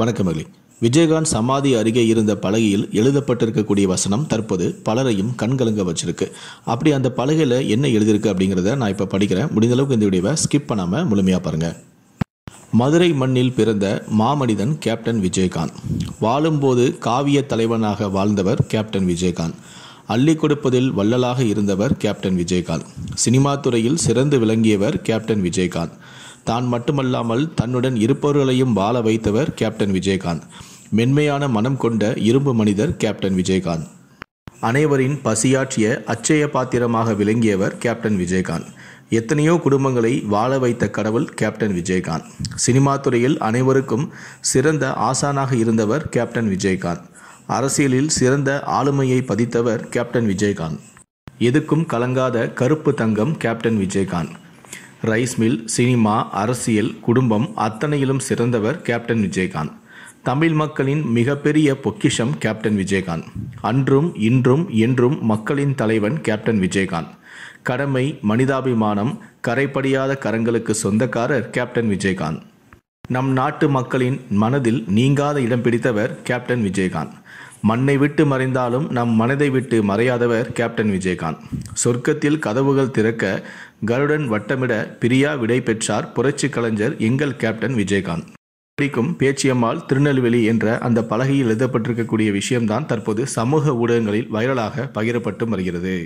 வணக்கமகளி விஜயகாந்த் சமாதி அருகே இருந்த பலகையில் எழுதப்பட்டிருக்கக்கூடிய வசனம் தற்போது பலரையும் கண்கலங்க வச்சிருக்கு அப்படி அந்த பலகையில் என்ன எழுதியிருக்கு அப்படிங்கிறத நான் இப்போ படிக்கிறேன் முடிந்தளவுக்கு இந்த விடிவை ஸ்கிப் பண்ணாமல் முழுமையாக பாருங்கள் மதுரை மண்ணில் பிறந்த மாமனிதன் கேப்டன் விஜயகாந்த் வாழும்போது காவிய தலைவனாக வாழ்ந்தவர் கேப்டன் விஜயகாந்த் அள்ளி கொடுப்பதில் வள்ளலாக இருந்தவர் கேப்டன் விஜயகாந்த் சினிமா துறையில் சிறந்து விளங்கியவர் கேப்டன் விஜயகாந்த் தான் மட்டுமல்லாமல் தன்னுடன் இருப்பவர்களையும் வாழ வைத்தவர் கேப்டன் விஜயகாந்த் மென்மையான மனம் கொண்ட இரும்பு மனிதர் கேப்டன் விஜயகாந்த் அனைவரின் பசியாற்றிய அச்சய பாத்திரமாக விளங்கியவர் கேப்டன் விஜயகாந்த் எத்தனையோ குடும்பங்களை வாழ வைத்த கடவுள் கேப்டன் விஜயகாந்த் சினிமா துறையில் அனைவருக்கும் சிறந்த ஆசானாக இருந்தவர் கேப்டன் விஜயகாந்த் அரசியலில் சிறந்த ஆளுமையை பதித்தவர் கேப்டன் விஜயகாந்த் எதுக்கும் கலங்காத கருப்பு தங்கம் captain Vijayakanth rice mill cinema அரசியல் குடும்பம் அத்தனையிலும் சிறந்தவர் கேப்டன் விஜயகாந்த் தமிழ் மக்களின் மிகப்பெரிய பொக்கிஷம் கேப்டன் விஜயகாந்த் அன்றும் இன்றும் என்றும் மக்களின் தலைவன் கேப்டன் விஜயகாந்த் கடமை மனிதாபிமானம் கரைப்படியாத கரங்களுக்கு சொந்தக்காரர் கேப்டன் விஜயகாந்த் நம் நாட்டு மக்களின் மனதில் நீங்காத இடம் பிடித்தவர் கேப்டன் விஜயகாந்த் மண்ணை விட்டு மறைந்தாலும் நம் மனதை விட்டு மறையாதவர் கேப்டன் விஜயகாந்த் சொர்க்கத்தில் கதவுகள் திறக்க கருடன் வட்டமிட பிரியா விடை பெற்றார் புரட்சி கலைஞர் எங்கள் கேப்டன் விஜயகாந்த் பிடிக்கும் பேச்சியம்மாள் திருநெல்வேலி என்ற அந்த பலகையில் எழுதப்பட்டிருக்கக்கூடிய விஷயம்தான் தற்போது சமூக ஊடகங்களில் வைரலாக பகிரப்பட்டு வருகிறது